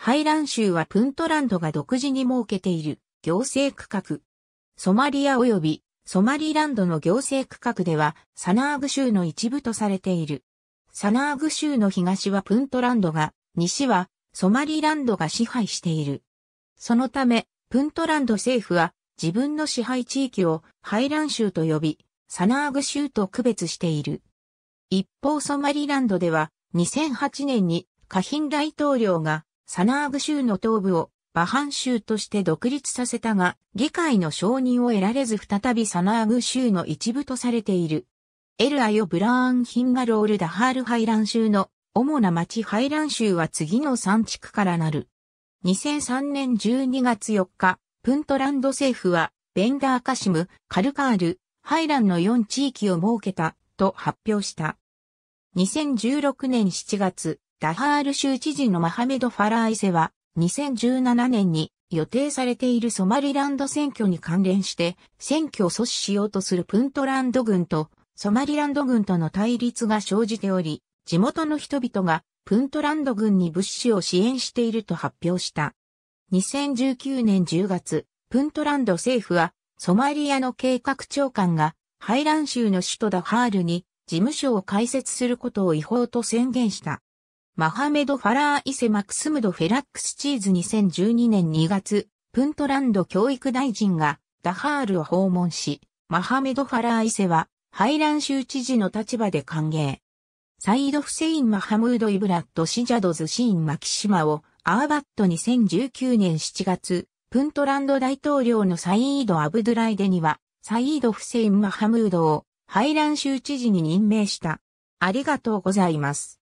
ハイラン州はプントランドが独自に設けている行政区画。ソマリア及びソマリランドの行政区画ではサナーグ州の一部とされている。サナーグ州の東はプントランドが、西はソマリランドが支配している。そのため、プントランド政府は自分の支配地域をハイラン州と呼び、サナーグ州と区別している。一方ソマリランドでは2008年にカヒン大統領がサナーグ州の東部をバハン州として独立させたが、議会の承認を得られず再びサナーグ州の一部とされている。エルアイオ・ブラーン・ヒンガロール・ダハール・ハイラン州の主な町ハイラン州は次の3地区からなる。2003年12月4日、プントランド政府は、ベンダーカシム、カルカール、ハイランの4地域を設けた、と発表した。2016年7月、ダハール州知事のマハメド・ファラーイセは、2017年に予定されているソマリランド選挙に関連して、選挙を阻止しようとするプントランド軍と、ソマリランド軍との対立が生じており、地元の人々がプントランド軍に物資を支援していると発表した。2019年10月、プントランド政府は、ソマリアの計画長官が、ハイラン州の首都ダハールに事務所を開設することを違法と宣言した。マハメド・ファラー・イセ・マクスムド・フェラックス・チーズ2012年2月、プントランド教育大臣がダハールを訪問し、マハメド・ファラー・イセは、ハイラン州知事の立場で歓迎。サイド・フセイン・マハムード・イブラッド・シジャドズ・シーン・マキシマを、アーバット2019年7月、プントランド大統領のサイード・アブドゥライデには、サイード・フセイン・マハムードを、ハイラン州知事に任命した。ありがとうございます。